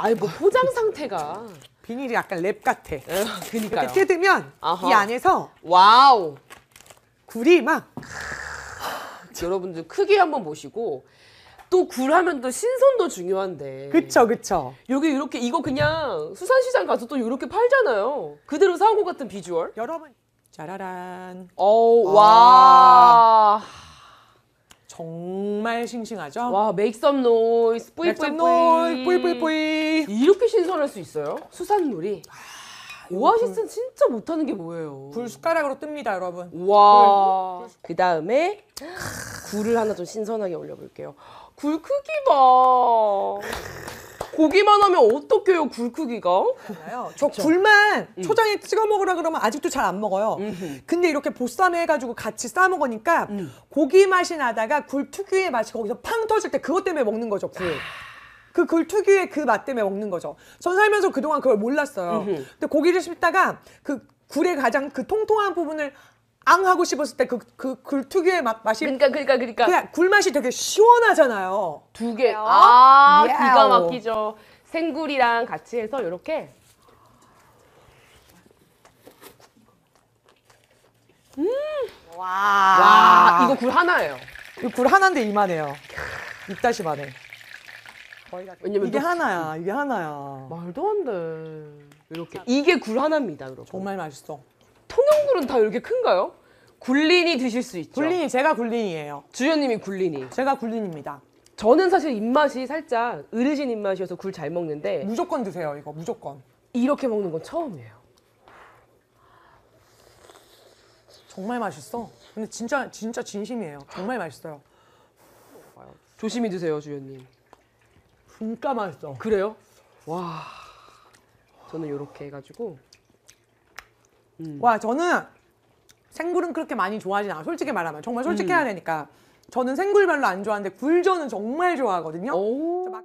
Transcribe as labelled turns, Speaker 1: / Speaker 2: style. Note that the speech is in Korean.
Speaker 1: 아이뭐 포장 상태가 비닐이 약간 랩 같아. 어, 그니까 이렇게
Speaker 2: 뜯으면 아하. 이 안에서 와우. 굴이 막 여러분들 크기 한번 보시고 또 굴하면 또 신선도 중요한데.
Speaker 1: 그쵸 그쵸.
Speaker 2: 여기 이렇게 이거 그냥 수산시장 가서 또 이렇게 팔잖아요. 그대로 사온 것 같은 비주얼. 여러분 짜라란. 어우 아. 와. 정말 싱싱하죠? 와, make some noise. 뿌이 뿌이 뿌이. 뿌이 뿌이 뿌이. 이렇게 신선할 수 있어요? 수산물이. 아, 오아시스는 진짜 못하는 게 뭐예요? 불 숟가락으로 뜹니다, 여러분. 와. 그 다음에 굴을 하나 좀 신선하게 올려볼게요. 굴 크기 봐. 고기만 하면 어떡해요, 굴 크기가? 잖아요. 저 굴만 음. 초장에
Speaker 1: 찍어 먹으라 그러면 아직도 잘 안 먹어요. 근데 이렇게 보쌈 해가지고 같이 싸 먹으니까 음. 고기 맛이 나다가 굴 특유의 맛이 거기서 팡 터질 때 그것 때문에 먹는 거죠, 굴. 아. 그굴 특유의 그 맛 때문에 먹는 거죠. 전 살면서 그동안 그걸 몰랐어요. 근데 고기를 씹다가 그 굴의 가장 그 통통한 부분을 앙 하고 씹었을 때 그그굴 특유의 맛 맛이 그러니까 그러니까 그러니까 그냥 굴 맛이 되게 시원하잖아요.
Speaker 2: 두 개. 아, 야오. 기가 막히죠. 생굴이랑 같이 해서 이렇게 음. 와. 와, 이거 굴 하나예요.
Speaker 1: 이거 굴 하나인데 이만해요. 입다시만해.
Speaker 2: 왜냐면 이게 하나야. 이게 하나야. 말도 안 돼. 이렇게 이게 굴 하나입니다, 여러분. 정말 맛있어. 통영굴은 다 이렇게 큰가요? 굴린이 드실 수 있죠. 굴린이 제가 굴린이에요. 주연님이 굴린이. 제가 굴린입니다. 저는 사실 입맛이 살짝 어르신 입맛이어서 굴 잘 먹는데 무조건 드세요 이거 무조건. 이렇게 먹는 건 처음이에요. 정말 맛있어. 근데 진짜 진짜 진심이에요.
Speaker 1: 정말 맛있어요. 조심히 드세요 주연님. 진짜 맛있어. 그래요? 와. 저는 이렇게 해가지고 음. 와 저는 생굴은 그렇게 많이 좋아하진 않아. 솔직히 말하면 정말 솔직해야 음. 되니까. 저는 생굴 별로 안 좋아하는데 굴전은 정말 좋아하거든요. 오.